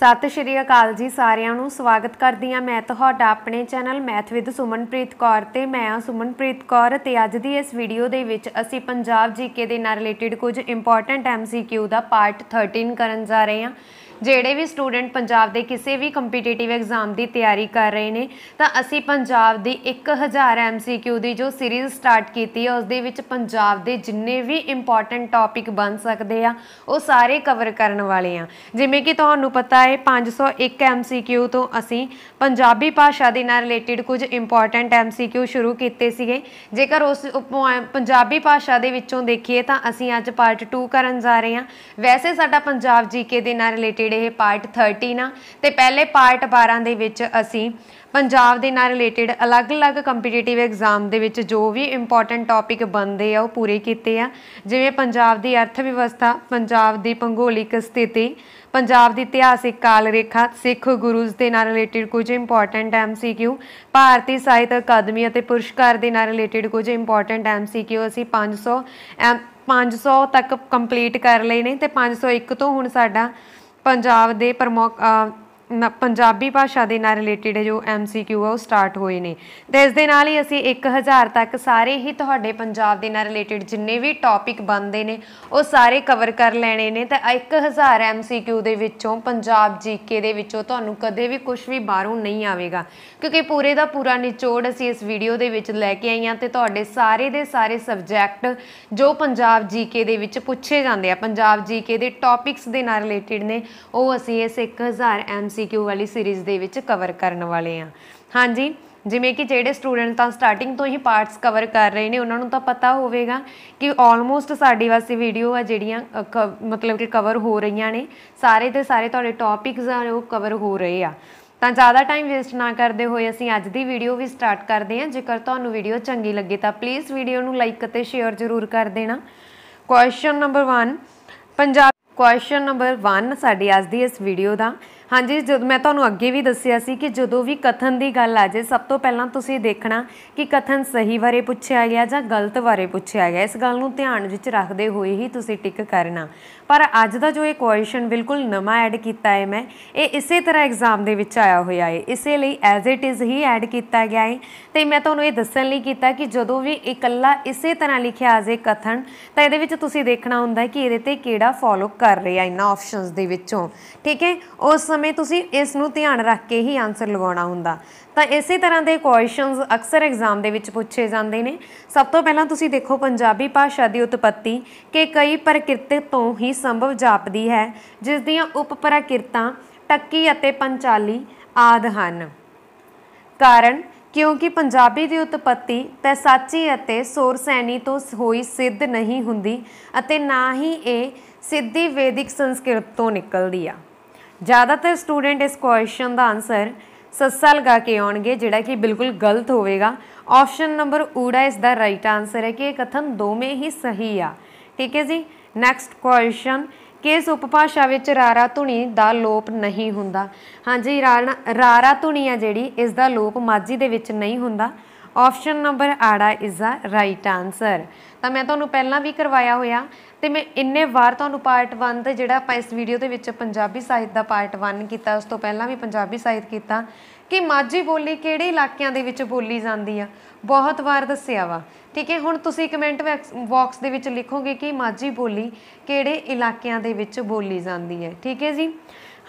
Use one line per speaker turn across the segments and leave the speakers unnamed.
ਸਤਿ ਸ਼੍ਰੀ ਅਕਾਲ ਜੀ ਸਾਰਿਆਂ ਨੂੰ ਸਵਾਗਤ ਕਰਦੀ ਆ ਮੈਂ ਤੁਹਾਡਾ ਆਪਣੇ channel math with Sumanpreet Kaur ਤੇ ਮੈਂ ਆ ਸੁਮਨਪ੍ਰੀਤ ਕੌਰ ਤੇ ਅੱਜ ਦੀ ਇਸ ਵੀਡੀਓ ਦੇ ਵਿੱਚ ਅਸੀਂ ਪੰਜਾਬ ਜੀਕੇ ਦੇ ਨਾਲ ਰਿਲੇਟਡ ਕੁਝ ਇੰਪੋਰਟੈਂਟ ਐਮਸੀਕਿਊ ਦਾ ਪਾਰਟ 13 ਕਰਨ ਜਾ ਰਹੇ ਹਾਂ ਜਿਹੜੇ ਵੀ ਸਟੂਡੈਂਟ ਪੰਜਾਬ ਦੇ ਕਿਸੇ ਵੀ ਕੰਪੀਟੀਟਿਵ ਐਗਜ਼ਾਮ ਦੀ ਤਿਆਰੀ ਕਰ ਰਹੇ ਨੇ ਤਾਂ ਅਸੀਂ ਪੰਜਾਬ ਦੀ 1000 MCQ ਦੀ ਜੋ ਸੀਰੀਜ਼ ਸਟਾਰਟ ਕੀਤੀ ਹੈ ਉਸ ਦੇ ਵਿੱਚ ਪੰਜਾਬ ਦੇ ਜਿੰਨੇ ਵੀ ਇੰਪੋਰਟੈਂਟ ਟੌਪਿਕ ਬਣ ਸਕਦੇ ਆ ਉਹ ਸਾਰੇ ਕਵਰ ਕਰਨ ਵਾਲੇ ਆ ਜਿਵੇਂ ਕਿ ਤੁਹਾਨੂੰ ਪਤਾ ਹੈ 501 MCQ ਤੋਂ ਅਸੀਂ ਪੰਜਾਬੀ ਭਾਸ਼ਾ ਦੇ ਨਾਲ ਰਿਲੇਟਡ ਕੁਝ ਇੰਪੋਰਟੈਂਟ MCQ ਸ਼ੁਰੂ ਕੀਤੇ ਸੀਗੇ ਜੇਕਰ ਉਸ ਪੰਜਾਬੀ ਭਾਸ਼ਾ ਦੇ ਵਿੱਚੋਂ ਦੇਖੀਏ ਤਾਂ ਅਸੀਂ ਅੱਜ ਪਾਰਟ 2 ਕਰਨ ਜਾ ਰਹੇ ਆ ਵੈਸੇ ਸਾਡਾ ਪੰਜਾਬ ਜੀਕੇ ਦੇ ਨਾਲ ਰਿਲੇਟਡ ਜਿਹੜੇ ਇਹ ਪਾਰਟ 30 ਨਾ ਤੇ ਪਹਿਲੇ ਪਾਰਟ 12 ਦੇ ਵਿੱਚ ਅਸੀਂ ਪੰਜਾਬ ਦੇ ਨਾਲ ਰਿਲੇਟਡ ਅਲੱਗ-ਅਲੱਗ ਕੰਪੀਟੀਟਿਵ ਐਗਜ਼ਾਮ ਦੇ ਵਿੱਚ ਜੋ ਵੀ ਇੰਪੋਰਟੈਂਟ ਟੌਪਿਕ ਬੰਦੇ ਆ ਉਹ ਪੂਰੇ ਕੀਤੇ ਆ ਜਿਵੇਂ ਪੰਜਾਬ ਦੀ ਅਰਥ ਵਿਵਸਥਾ ਪੰਜਾਬ ਦੀ ਭੂਗੋਲਿਕ ਸਥਿਤੀ ਪੰਜਾਬ ਦੀ ਇਤਿਹਾਸਿਕ ਕਾਲ ਰੇਖਾ ਸਿੱਖ ਗੁਰੂਜ਼ ਦੇ ਨਾਲ ਰਿਲੇਟਡ ਕੁਝ ਇੰਪੋਰਟੈਂਟ ਐਮਸੀਕਿਊ ਭਾਰਤੀ ਸਾਹਿਤ ਅਕਾਦਮੀ ਅਤੇ ਪੁਰਸਕਾਰ ਦੇ ਨਾਲ ਰਿਲੇਟਡ ਕੁਝ ਇੰਪੋਰਟੈਂਟ ਐਮਸੀਕਿਊ ਅਸੀਂ 500 500 ਤੱਕ ਕੰਪਲੀਟ ਕਰ ਲਏ ਨੇ ਤੇ 501 ਤੋਂ ਹੁਣ ਸਾਡਾ ਪੰਜਾਬ ਦੇ ਪ੍ਰਮੁੱਖ ਪੰਜਾਬੀ ਭਾਸ਼ਾ ਦੇ ਨਾਲ ਰਿਲੇਟਡ ਜੋ MCQ ਆ ਉਹ ਸਟਾਰਟ ਹੋਏ ਨੇ ਤੇ ਇਸ ਦੇ ਨਾਲ ਹੀ ਅਸੀਂ 1000 ਤੱਕ ਸਾਰੇ ਹੀ ਤੁਹਾਡੇ ਪੰਜਾਬ ਦੇ ਨਾਲ ਰਿਲੇਟਡ ਜਿੰਨੇ ਵੀ ਟੌਪਿਕ ਬਣਦੇ ਨੇ ਉਹ ਸਾਰੇ ਕਵਰ ਕਰ ਲੈਣੇ ਨੇ ਤਾਂ 1000 MCQ ਦੇ ਵਿੱਚੋਂ ਪੰਜਾਬ ਜੀਕੇ ਦੇ ਵਿੱਚੋਂ ਤੁਹਾਨੂੰ ਕਦੇ ਵੀ ਕੁਝ ਵੀ ਬਾਹਰੋਂ ਨਹੀਂ ਆਵੇਗਾ ਕਿਉਂਕਿ ਪੂਰੇ ਦਾ ਪੂਰਾ ਨਿਚੋੜ ਅਸੀਂ ਇਸ ਵੀਡੀਓ ਦੇ ਵਿੱਚ ਲੈ ਕੇ ਆਈਆਂ ਤੇ ਤੁਹਾਡੇ ਸਾਰੇ ਦੇ ਸਾਰੇ ਸਬਜੈਕਟ ਜੋ ਪੰਜਾਬ ਜੀਕੇ ਦੇ ਵਿੱਚ ਪੁੱਛੇ ਜਾਂਦੇ ਆ ਪੰਜਾਬ ਜੀਕੇ ਦੇ ਟੌਪਿਕਸ ਦੇ ਨਾਲ ਰਿਲੇਟਡ ਨੇ ਉਹ ਅਸੀਂ ਇਸ 1000 ਐਮਸੀ ਐਮਸੀਕਿਊ ਵਾਲੀ ਸੀਰੀਜ਼ ਦੇ ਵਿੱਚ ਕਵਰ ਕਰਨ ਵਾਲੇ ਆ ਹਾਂਜੀ ਜਿਵੇਂ ਕਿ ਜਿਹੜੇ ਸਟੂਡੈਂਟ ਤਾਂ ਸਟਾਰਟਿੰਗ ਤੋਂ ਹੀ ਪਾਰਟਸ ਕਵਰ ਕਰ ਰਹੇ ਨੇ ਉਹਨਾਂ ਨੂੰ ਤਾਂ ਪਤਾ ਹੋਵੇਗਾ ਕਿ ਆਲਮੋਸਟ ਸਾਡੀ ਵਾਸਤੇ ਵੀਡੀਓ ਆ ਜਿਹੜੀਆਂ ਮਤਲਬ ਕਿ ਕਵਰ ਹੋ ਰਹੀਆਂ ਨੇ ਸਾਰੇ ਤੇ ਸਾਰੇ ਤੁਹਾਡੇ ਟੌਪਿਕਸ ਆ ਉਹ ਕਵਰ ਹੋ ਰਹੇ ਆ ਤਾਂ ਜ਼ਿਆਦਾ ਟਾਈਮ ਵੇਸਟ ਨਾ ਕਰਦੇ ਹੋਏ ਅਸੀਂ ਅੱਜ ਦੀ ਵੀਡੀਓ ਵੀ ਸਟਾਰਟ ਕਰਦੇ ਹਾਂ ਜੇਕਰ ਤੁਹਾਨੂੰ ਵੀਡੀਓ ਚੰਗੀ ਲੱਗੇ ਤਾਂ ਪਲੀਜ਼ ਵੀਡੀਓ ਨੂੰ ਲਾਈਕ ਅਤੇ ਸ਼ੇਅਰ ਜ਼ਰੂਰ ਕਰ ਦੇਣਾ question number 1 Punjab question number 1 ਸਾਡੀ ਅੱਜ ਦੀ ਇਸ ਵੀਡੀਓ ਦਾ ਹਾਂਜੀ ਜਦ ਮੈਂ ਤੁਹਾਨੂੰ ਅੱਗੇ ਵੀ ਦੱਸਿਆ ਸੀ ਕਿ ਜਦੋਂ ਵੀ ਕਥਨ ਦੀ ਗੱਲ ਆ ਜੇ ਸਭ ਤੋਂ ਪਹਿਲਾਂ ਤੁਸੀਂ ਦੇਖਣਾ ਕਿ ਕਥਨ ਸਹੀ ਬਾਰੇ ਪੁੱਛਿਆ ਗਿਆ ਜਾਂ ਗਲਤ ਬਾਰੇ ਪੁੱਛਿਆ ਗਿਆ ਇਸ ਗੱਲ ਨੂੰ ਧਿਆਨ ਵਿੱਚ ਰੱਖਦੇ ਹੋਏ ਹੀ ਤੁਸੀਂ ਟਿਕ ਕਰਨਾ ਪਰ ਅੱਜ ਦਾ ਜੋ ਇਹ ਕੁਐਸਚਨ ਬਿਲਕੁਲ ਨਵਾਂ ਐਡ ਕੀਤਾ ਹੈ ਮੈਂ ਇਹ ਇਸੇ ਤਰ੍ਹਾਂ ਐਗਜ਼ਾਮ ਦੇ ਵਿੱਚ ਆਇਆ ਹੋਇਆ ਹੈ ਇਸੇ ਲਈ ਐਜ਼ ਇਟ ਇਜ਼ ਹੀ ਐਡ ਕੀਤਾ ਗਿਆ ਹੈ ਤੇ ਮੈਂ ਤੁਹਾਨੂੰ ਇਹ ਦੱਸਣ ਲਈ ਕੀਤਾ ਕਿ ਜਦੋਂ ਵੀ ਇਕੱਲਾ ਇਸੇ ਤਰ੍ਹਾਂ ਲਿਖਿਆ ਆ ਜੇ ਕਥਨ ਤਾਂ ਇਹਦੇ ਵਿੱਚ ਤੁਸੀਂ ਦੇਖਣਾ ਹੁੰਦਾ ਕਿ ਇਹਦੇ ਤੇ ਕਿਹੜਾ ਫਾਲੋ ਕਰ ਰਿਹਾ ਇਹਨਾਂ ਆਪਸ਼ਨਸ ਦੇ ਵਿੱਚੋਂ ਠੀਕ ਹੈ ਉਸ ਸਮੇਂ ਤੁਸੀਂ ਇਸ ਨੂੰ ਧਿਆਨ ਰੱਖ ਕੇ ਹੀ ਆਨਸਰ ਲਗਾਉਣਾ ਹੁੰਦਾ ਤਾਂ ਇਸੇ ਤਰ੍ਹਾਂ ਦੇ ਕੁਐਸਚਨਸ ਅਕਸਰ ਐਗਜ਼ਾਮ ਦੇ ਵਿੱਚ ਪੁੱਛੇ ਜਾਂਦੇ ਨੇ ਸਭ ਤੋਂ ਪਹਿਲਾਂ ਤੁਸੀਂ ਦੇਖੋ ਪੰਜਾਬੀ ਭਾਸ਼ਾ ਦੀ ਉਤਪਤੀ ਕਿ ਕਈ ਪ੍ਰਕਿਰਤ ਤੋਂ ਹੀ ਸੰਭਵ ਜਾਪਦੀ ਹੈ ਜਿਸ ਦੀਆਂ ਉਪਪ੍ਰਕਿਰਤਾਂ ਟੱਕੀ ਅਤੇ ਪੰਚਾਲੀ ਆਦ ਹਨ ਕਾਰਨ ਕਿਉਂਕਿ ਪੰਜਾਬੀ ਦੀ ਉਤਪਤੀ ਪੈਸਾਚੀ ਅਤੇ ਸੋਰਸੈਣੀ ਤੋਂ ਹੋਈ ਸਿੱਧ ਨਹੀਂ ਹੁੰਦੀ ਅਤੇ ਨਾ ਹੀ ਇਹ ਸਿੱਧੀ ਵੈਦਿਕ ਸੰਸਕ੍ਰਿਤ ਤੋਂ ਨਿਕਲਦੀ ਆ ਜ਼ਿਆਦਾਤਰ ਸਟੂਡੈਂਟ ਇਸ ਕੁਐਸਚਨ ਦਾ ਆਨਸਰ ਸੱਸਾ ਲਗਾ ਕੇ ਆਉਣਗੇ ਜਿਹੜਾ ਕਿ ਬਿਲਕੁਲ ਗਲਤ ਹੋਵੇਗਾ ਆਪਸ਼ਨ ਨੰਬਰ ਊੜਾ ਇਸ ਦਾ ਰਾਈਟ ਆਨਸਰ ਹੈ ਕਿ ਇਹ ਕਥਨ ਦੋਵੇਂ ਹੀ ਸਹੀ ਆ ਠੀਕ ਹੈ ਜੀ ਨੈਕਸਟ ਕੁਐਸਚਨ ਕਿਸ ਉਪਭਾਸ਼ਾ ਵਿੱਚ ਰਾਰਾ ਧੁਨੀ ਦਾ ਲੋਪ ਨਹੀਂ ਹੁੰਦਾ ਹਾਂਜੀ ਰਾਰਾ ਧੁਨੀ ਆ ਜਿਹੜੀ ਇਸ ਦਾ ਲੋਪ ਮਾਝੀ ਦੇ ਵਿੱਚ ਨਹੀਂ ਹੁੰਦਾ ਆਪਸ਼ਨ ਨੰਬਰ ਆੜਾ ਇਜ਼ ਆ ਰਾਈਟ ਆਨਸਰ ਤਾਂ ਮੈਂ ਤੁਹਾਨੂੰ ਪਹਿਲਾਂ ਵੀ ਕਰਵਾਇਆ ਹੋਇਆ ਤੇ ਮੈਂ ਇੰਨੇ ਵਾਰ ਤੁਹਾਨੂੰ ਪਾਰਟ 1 ਤੇ ਜਿਹੜਾ ਆਪਾਂ ਇਸ ਵੀਡੀਓ ਦੇ ਵਿੱਚ ਪੰਜਾਬੀ ਸਾਹਿਤ ਦਾ ਪਾਰਟ 1 ਕੀਤਾ ਉਸ ਤੋਂ ਪਹਿਲਾਂ ਵੀ ਪੰਜਾਬੀ ਸਾਹਿਤ ਕੀਤਾ ਕਿ ਮਾਝੀ ਬੋਲੀ ਕਿਹੜੇ ਇਲਾਕਿਆਂ ਦੇ ਵਿੱਚ ਬੋਲੀ ਜਾਂਦੀ ਆ ਬਹੁਤ ਵਾਰ ਦੱਸਿਆ ਵਾ ਠੀਕ ਹੈ ਹੁਣ ਤੁਸੀਂ ਕਮੈਂਟ ਬਾਕਸ ਦੇ ਵਿੱਚ ਲਿਖੋਗੇ ਕਿ ਮਾਝੀ ਬੋਲੀ ਕਿਹੜੇ ਇਲਾਕਿਆਂ ਦੇ ਵਿੱਚ ਬੋਲੀ ਜਾਂਦੀ ਹੈ ਠੀਕ ਹੈ ਜੀ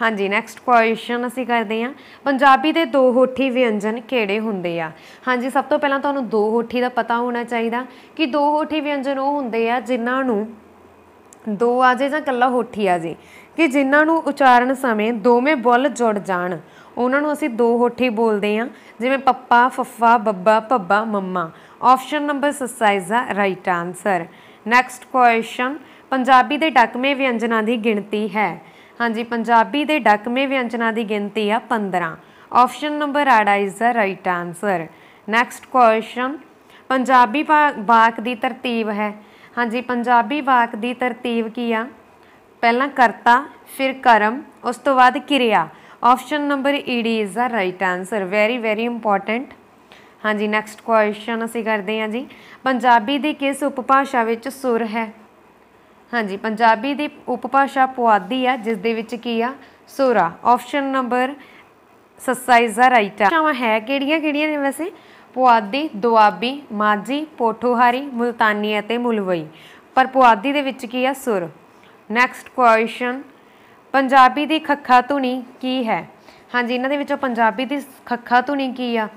ਹਾਂਜੀ ਨੈਕਸਟ ਕੁਐਸਚਨ ਅਸੀਂ ਕਰਦੇ ਹਾਂ ਪੰਜਾਬੀ ਦੇ ਦੋ ਹੋਠੀ ਵਿਅੰਜਨ ਕਿਹੜੇ ਹੁੰਦੇ ਆ ਹਾਂਜੀ ਸਭ ਤੋਂ ਪਹਿਲਾਂ ਤੁਹਾਨੂੰ ਦੋ ਹੋਠੀ ਦਾ ਪਤਾ ਹੋਣਾ ਚਾਹੀਦਾ ਕਿ ਦੋ ਹੋਠੀ ਵਿਅੰਜਨ ਉਹ ਹੁੰਦੇ ਆ ਜਿਨ੍ਹਾਂ ਨੂੰ ਦੋ ਆਜੇ ਜਾਂ ਕੱਲਾ ਹੋਠੀ ਆ ਕਿ ਜਿਨ੍ਹਾਂ ਨੂੰ ਉਚਾਰਨ ਸਮੇਂ ਦੋਵੇਂ ਬੁੱਲ ਜੁੜ ਜਾਣ ਉਹਨਾਂ ਨੂੰ ਅਸੀਂ ਦੋ ਹੋਠੀ ਬੋਲਦੇ ਆ ਜਿਵੇਂ ਪੱਪਾ ਫੱਫਾ ਬੱਬਾ ਭੱਬਾ ਮੰਮਾ option number 27 is the right answer next question Punjabi ਦੇ ਟਕਮੇ ਵਿਅੰਜਨਾਂ ਦੀ ਗਿਣਤੀ ਹੈ ਹਾਂਜੀ ਪੰਜਾਬੀ ਦੇ ਡਕਮੇ ਵਿਅੰਜਨਾਂ ਦੀ ਗਿਣਤੀ ਆ 15 ਆਪਸ਼ਨ ਨੰਬਰ ਆੜਾ is the right answer next question Punjabi ਵਾਕ ਦੀ ਤਰਤੀਬ ਹੈ ਹਾਂਜੀ ਪੰਜਾਬੀ ਵਾਕ ਦੀ ਤਰਤੀਬ ਕੀ ਆ ਪਹਿਲਾਂ ਕਰਤਾ ਫਿਰ ਕਰਮ ਉਸ ਤੋਂ ਬਾਅਦ ਕਿਰਿਆ ਆਪਸ਼ਨ ਨੰਬਰ ਈਡ is the right answer very very important ਹਾਂਜੀ ਨੈਕਸਟ ਕੁਐਸਚਨ ਅਸੀਂ ਕਰਦੇ ਹਾਂ ਜੀ ਪੰਜਾਬੀ ਦੀ ਕਿਸ ਉਪਭਾਸ਼ਾ ਵਿੱਚ ਸੁਰ ਹੈ ਹਾਂਜੀ ਪੰਜਾਬੀ ਦੀ ਉਪਭਾਸ਼ਾ ਪੁਆਧੀ ਆ ਜਿਸ ਦੇ ਵਿੱਚ ਕੀ ਆ ਸੋਰਾ ਆਪਸ਼ਨ ਨੰਬਰ ਸਸਾਈਜ਼ਾ ਦਾ ਰਾਈਟ ਆ ਭਾਸ਼ਾਵਾਂ ਹੈ ਕਿਹੜੀਆਂ ਕਿਹੜੀਆਂ ਨੇ ਵੈਸੇ ਪੁਆਧੀ ਦੁਆਬੀ ਮਾਝੀ ਪੋਠੋਹਾਰੀ ਮੁਲਤਾਨੀ ਅਤੇ ਮੁਲਵਈ ਪਰ ਪੁਆਧੀ ਦੇ ਵਿੱਚ ਕੀ ਆ ਸੁਰ ਨੈਕਸਟ ਕੁਐਸਚਨ ਪੰਜਾਬੀ ਦੀ ਖੱਖਾ ਧੁਨੀ ਕੀ ਹੈ ਹਾਂਜੀ ਇਹਨਾਂ ਦੇ ਵਿੱਚੋਂ ਪੰਜਾਬੀ ਦੀ ਖੱਖਾ ਧੁਨੀ ਕੀ ਆ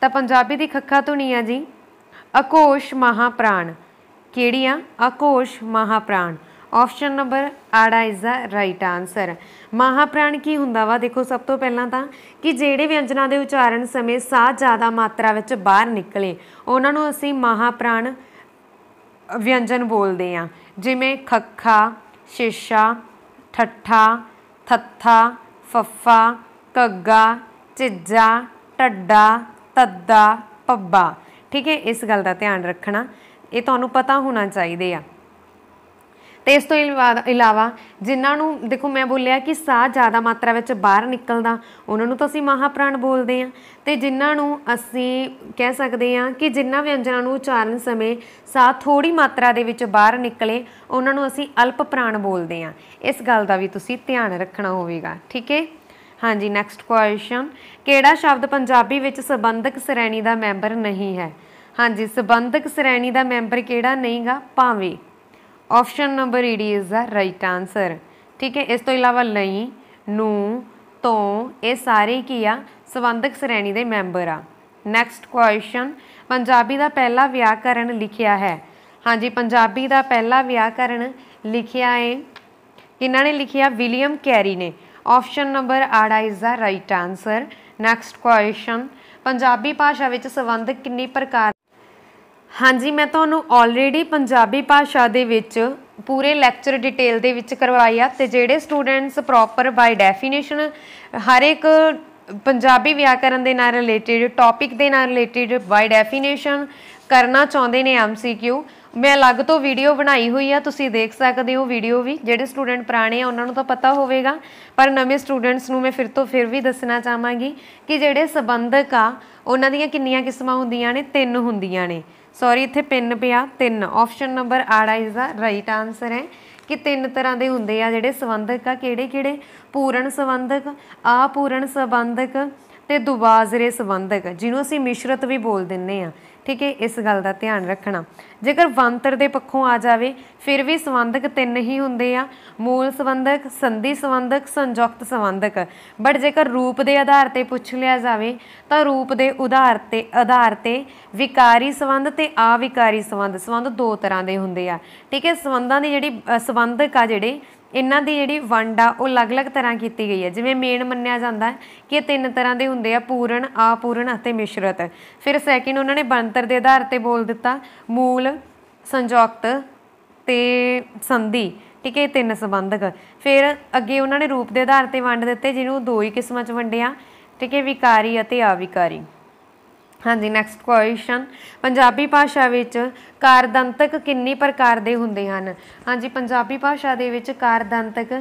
ਤਾਂ ਪੰਜਾਬੀ ਦੀ ਖੱਖਾ ਧੁਨੀ ਆ ਜੀ ਅਕੋਸ਼ ਮਹਾਪ੍ਰਾਣ ਕਿਹੜੀਆਂ ਅਕੋਸ਼ ਮਹਾਪ੍ਰਾਣ ਆਪਸ਼ਨ ਨੰਬਰ ਆੜਾ ਇਜ਼ ਦਾ ਰਾਈਟ ਆਨਸਰ ਮਹਾਪ੍ਰਾਣ ਕੀ ਹੁੰਦਾ ਵਾ ਦੇਖੋ ਸਭ ਤੋਂ ਪਹਿਲਾਂ ਤਾਂ ਕਿ ਜਿਹੜੇ ਵਿਅੰਜਨਾਂ ਦੇ ਉਚਾਰਨ ਸਮੇਂ ਸਾਹ ਜ਼ਿਆਦਾ ਮਾਤਰਾ ਵਿੱਚ ਬਾਹਰ ਨਿਕਲੇ ਉਹਨਾਂ ਨੂੰ ਅਸੀਂ ਮਹਾਪ੍ਰਾਣ ਵਿਅੰਜਨ ਬੋਲਦੇ ਆ ਜਿਵੇਂ ਖੱਖਾ ਸ਼ਿਸ਼ਾ ਠੱਠਾ ਥੱਥਾ ਫੱਫਾ ਕੱਗਾ ਚਿੱਜਾ ਟੱਡਾ ਤੱਦਾ ਪੱਬਾ ਠੀਕ ਹੈ ਇਸ ਗੱਲ ਦਾ ਧਿਆਨ ਰੱਖਣਾ ਇਹ ਤੁਹਾਨੂੰ ਪਤਾ ਹੋਣਾ ਚਾਹੀਦੇ ਆ ਤੇ ਇਸ ਤੋਂ ਇਲਾਵਾ ਜਿਨ੍ਹਾਂ ਨੂੰ ਦੇਖੋ ਮੈਂ ਬੋਲਿਆ ਕਿ ਸਾਹ ਜ਼ਿਆਦਾ ਮਾਤਰਾ ਵਿੱਚ ਬਾਹਰ ਨਿਕਲਦਾ ਉਹਨਾਂ ਨੂੰ ਤਾਂ ਅਸੀਂ ਮਹਾਪ੍ਰਾਣ ਬੋਲਦੇ ਆ ਤੇ ਜਿਨ੍ਹਾਂ ਨੂੰ ਅਸੀਂ ਕਹਿ ਸਕਦੇ ਆ ਕਿ ਜਿਨ੍ਹਾਂ ਵਿਅੰਜਨਾਂ ਨੂੰ ਉਚਾਰਨ ਸਮੇਂ ਸਾਹ ਥੋੜੀ ਮਾਤਰਾ ਦੇ ਵਿੱਚ ਬਾਹਰ ਨਿਕਲੇ ਉਹਨਾਂ ਨੂੰ ਅਸੀਂ ਅਲਪ ਪ੍ਰਾਣ ਬੋਲਦੇ ਆ ਇਸ ਗੱਲ ਦਾ ਵੀ ਤੁਸੀਂ ਧਿਆਨ ਰੱਖਣਾ ਹੋਵੇਗਾ ਠੀਕ ਹੈ ਹਾਂਜੀ ਨੈਕਸਟ ਕੁਐਸਚਨ ਕਿਹੜਾ ਸ਼ਬਦ ਪੰਜਾਬੀ ਵਿੱਚ ਸਬੰਧਕ ਸ਼੍ਰੇਣੀ ਦਾ ਮੈਂਬਰ ਨਹੀਂ ਹੈ ਹਾਂਜੀ ਸਬੰਧਕ ਸ਼੍ਰੇਣੀ ਦਾ ਮੈਂਬਰ ਕਿਹੜਾ ਨਹੀਂਗਾ ਭਾਵੇਂ option number D is the right answer ਠੀਕ ਹੈ ਇਸ ਤੋਂ ਇਲਾਵਾ ਲਈ ਨੂੰ ਤੋਂ ਇਹ ਸਾਰੇ ਕੀ ਆ ਸਬੰਧਕ ਸ਼੍ਰੇਣੀ ਦੇ ਮੈਂਬਰ ਆ ਨੈਕਸਟ ਕੁਐਸਚਨ ਪੰਜਾਬੀ ਦਾ ਪਹਿਲਾ ਵਿਆਕਰਨ ਲਿਖਿਆ ਹੈ ਹਾਂਜੀ ਪੰਜਾਬੀ ਦਾ ਪਹਿਲਾ ਵਿਆਕਰਨ ਲਿਖਿਆ ਹੈ ਕਿਨਾਂ ਨੇ ਲਿਖਿਆ ਵਿਲੀਅਮ ਕੈਰੀ ਨੇ ਆਪਸ਼ਨ ਨੰਬਰ ਆੜਾ is the right answer next question Punjabi ਭਾਸ਼ਾ ਵਿੱਚ ਸਬੰਧ ਕਿੰਨੇ ਪ੍ਰਕਾਰ ਹਾਂਜੀ ਮੈਂ ਤੁਹਾਨੂੰ ਆਲਰੇਡੀ ਪੰਜਾਬੀ ਭਾਸ਼ਾ ਦੇ ਵਿੱਚ ਪੂਰੇ ਲੈਕਚਰ ਡਿਟੇਲ ਦੇ ਵਿੱਚ ਕਰਵਾਈ ਆ ਤੇ ਜਿਹੜੇ ਸਟੂਡੈਂਟਸ ਪ੍ਰੋਪਰ ਬਾਈ ਡੈਫੀਨੇਸ਼ਨ ਹਰ ਇੱਕ ਪੰਜਾਬੀ ਵਿਆਕਰਨ ਦੇ ਨਾਲ ਰਿਲੇਟਡ ਟੌਪਿਕ ਦੇ ਨਾਲ ਰਿਲੇਟਡ ਬਾਈ ਡੈਫੀਨੇਸ਼ਨ ਕਰਨਾ ਚਾਹੁੰਦੇ ਨੇ ਐਮਸੀਕਿਊ ਮੈਂ ਅਲੱਗ ਤੋਂ ਵੀਡੀਓ ਬਣਾਈ ਹੋਈ ਆ ਤੁਸੀਂ ਦੇਖ ਸਕਦੇ ਹੋ ਵੀਡੀਓ ਵੀ ਜਿਹੜੇ ਸਟੂਡੈਂਟ ਪੁਰਾਣੇ ਆ ਉਹਨਾਂ ਨੂੰ ਤਾਂ ਪਤਾ ਹੋਵੇਗਾ ਪਰ ਨਵੇਂ ਸਟੂਡੈਂਟਸ ਨੂੰ ਮੈਂ ਫਿਰ ਤੋਂ ਫਿਰ ਵੀ ਦੱਸਣਾ ਚਾਹਾਂਗੀ ਕਿ ਜਿਹੜੇ ਸਬੰਧਕ ਆ ਉਹਨਾਂ ਦੀਆਂ ਕਿੰਨੀਆਂ ਕਿਸਮਾਂ ਹੁੰਦੀਆਂ ਨੇ ਤਿੰਨ ਹੁੰਦੀਆਂ ਨੇ ਸੌਰੀ ਇੱਥੇ ਪਿੰਨ ਪਿਆ ਤਿੰਨ ਆਪਸ਼ਨ ਨੰਬਰ ਆੜਾ ਇਸ ਦਾ ਰਾਈਟ ਆਨਸਰ ਹੈ ਕਿ ਤਿੰਨ ਤਰ੍ਹਾਂ ਦੇ ਹੁੰਦੇ ਆ ਜਿਹੜੇ ਸੰਬੰਧਕ ਆ ਕਿਹੜੇ ਕਿਹੜੇ ਪੂਰਨ ਸੰਬੰਧਕ ਆਪੂਰਨ ਸੰਬੰਧਕ ਤੇ ਦੁਬਾਜ਼ਰੇ ਸੰਬੰਧਕ ਜਿਹਨੂੰ ਅਸੀਂ ਮਿਸ਼ਰਤ ਵੀ ਬੋਲ ਦਿੰਨੇ ਆ ਠੀਕ ਹੈ ਇਸ ਗੱਲ ਦਾ ਧਿਆਨ ਰੱਖਣਾ ਜੇਕਰ ਵੰਤਰ ਦੇ ਪੱਖੋਂ ਆ ਜਾਵੇ ਫਿਰ ਵੀ ਸੰਬੰਧਕ ਤਿੰਨ ਹੀ ਹੁੰਦੇ ਆ ਮੂਲ ਸੰਬੰਧਕ ਸੰਧੀ ਸੰਬੰਧਕ ਸੰਯੁਕਤ ਸੰਬੰਧਕ ਬਟ ਜੇਕਰ ਰੂਪ ਦੇ ਆਧਾਰ ਤੇ ਪੁੱਛ ਲਿਆ ਜਾਵੇ ਤਾਂ ਰੂਪ ਦੇ ਉਧਾਰ ਤੇ ਆਧਾਰ ਤੇ ਵਿਕਾਰੀ ਸੰਬੰਧ ਤੇ ਆਵਿਕਾਰੀ ਸੰਬੰਧ ਸੰਬੰਧ ਦੋ ਤਰ੍ਹਾਂ ਦੇ ਹੁੰਦੇ ਆ ਠੀਕ ਹੈ ਸੰਬੰਧਾਂ ਦੀ ਜਿਹੜੀ ਸੰਬੰਧਕ ਆ ਜਿਹੜੇ ਇਹਨਾਂ ਦੀ ਜਿਹੜੀ ਵੰਡ ਆ ਉਹ ਅਲੱਗ-ਅਲੱਗ ਤਰ੍ਹਾਂ ਕੀਤੀ ਗਈ ਹੈ ਜਿਵੇਂ ਮੇਨ ਮੰਨਿਆ ਜਾਂਦਾ ਕਿ ਇਹ ਤਿੰਨ ਤਰ੍ਹਾਂ ਦੇ ਹੁੰਦੇ ਆ ਪੂਰਨ ਆਪੂਰਨ ਅਤੇ ਮਿਸ਼ਰਤ ਫਿਰ ਸੈਕਿੰਡ ਉਹਨਾਂ ਨੇ ਬਣਤਰ ਦੇ ਆਧਾਰ ਤੇ ਬੋਲ ਦਿੱਤਾ ਮੂਲ ਸੰਯੁਕਤ ਤੇ ਸੰਧੀ ਠੀਕ ਹੈ ਤਿੰਨ ਸੰਬੰਧਕ ਫਿਰ ਅੱਗੇ ਉਹਨਾਂ ਨੇ ਰੂਪ ਦੇ ਆਧਾਰ ਤੇ ਵੰਡ ਦਿੱਤੇ ਜਿਹਨੂੰ ਦੋ ਹੀ ਕਿਸਮਾਂ 'ਚ ਵੰਡਿਆ ਠੀਕ ਹੈ ਵਿਕਾਰੀ ਅਤੇ ਆਵਿਕਾਰੀ ਹਾਂਜੀ ਨੈਕਸਟ ਕੁਐਸਚਨ ਪੰਜਾਬੀ ਭਾਸ਼ਾ ਵਿੱਚ ਕਾਰਦੰਤਕ ਕਿੰਨੇ ਪ੍ਰਕਾਰ ਦੇ ਹੁੰਦੇ ਹਨ ਹਾਂਜੀ ਪੰਜਾਬੀ ਭਾਸ਼ਾ ਦੇ ਵਿੱਚ ਕਾਰਦੰਤਕ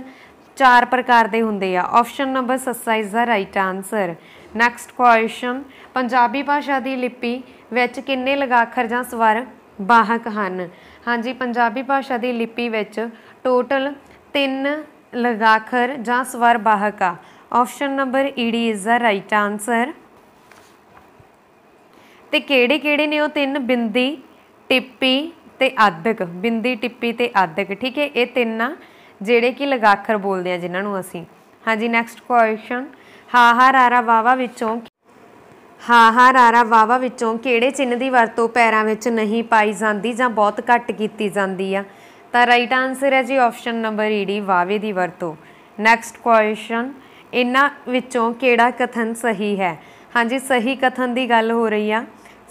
ਚਾਰ ਪ੍ਰਕਾਰ ਦੇ ਹੁੰਦੇ ਆ option number 7 is the right answer next question Punjabi ਭਾਸ਼ਾ ਦੀ ਲਿਪੀ ਵਿੱਚ ਕਿੰਨੇ ਲਗਾਖਰ ਜਾਂ ਸਵਰ ਬਾਹਕ ਹਨ ਹਾਂਜੀ ਪੰਜਾਬੀ ਭਾਸ਼ਾ ਦੀ ਲਿਪੀ ਵਿੱਚ ਟੋਟਲ 3 ਲਗਾਖਰ ਜਾਂ ਸਵਰ ਬਾਹਕ ਆ ਆਪਸ਼ਨ ਨੰਬਰ ਈਡੀ ਇਜ਼ ਦਾ ਰਾਈਟ ਆਨਸਰ ਤੇ ਕਿਹੜੇ-ਕਿਹੜੇ ਨੇ ਉਹ ਤਿੰਨ ਬਿੰਦੀ ਟਿੱਪੀ ਤੇ ਆਦਿਕ ਬਿੰਦੀ ਟਿੱਪੀ ਤੇ ਆਦਿਕ ਠੀਕ ਹੈ ਇਹ ਤਿੰਨ ਆ ਜਿਹੜੇ ਕਿ ਲਗਾਖਰ ਬੋਲਦੇ ਆ ਜਿਨ੍ਹਾਂ ਨੂੰ ਅਸੀਂ ਹਾਂਜੀ ਨੈਕਸਟ ਕੁਐਸਚਨ ਹਾ ਹਾ ਰਾਰਾ ਵਾਵਾ ਵਿੱਚੋਂ ਹਾ ਹਾ ਰਾਰਾ ਵਾਵਾ ਵਿੱਚੋਂ ਕਿਹੜੇ ਚਿੰਨ੍ਹ ਦੀ ਵਰਤੋਂ ਪੈਰਾਂ ਵਿੱਚ ਨਹੀਂ ਪਾਈ ਜਾਂਦੀ ਜਾਂ ਬਹੁਤ ਘੱਟ ਕੀਤੀ ਜਾਂਦੀ ਆ ਤਾਂ ਰਾਈਟ ਆਨਸਰ ਹੈ ਜੀ ਆਪਸ਼ਨ ਨੰਬਰ ਈਡੀ ਵਾਵੇ ਦੀ ਵਰਤੋਂ ਨੈਕਸਟ ਕੁਐਸਚਨ ਇਹਨਾਂ ਵਿੱਚੋਂ ਕਿਹੜਾ ਕਥਨ ਸਹੀ ਹੈ ਹਾਂਜੀ ਸਹੀ ਕਥਨ ਦੀ ਗੱਲ ਹੋ ਰਹੀ ਆ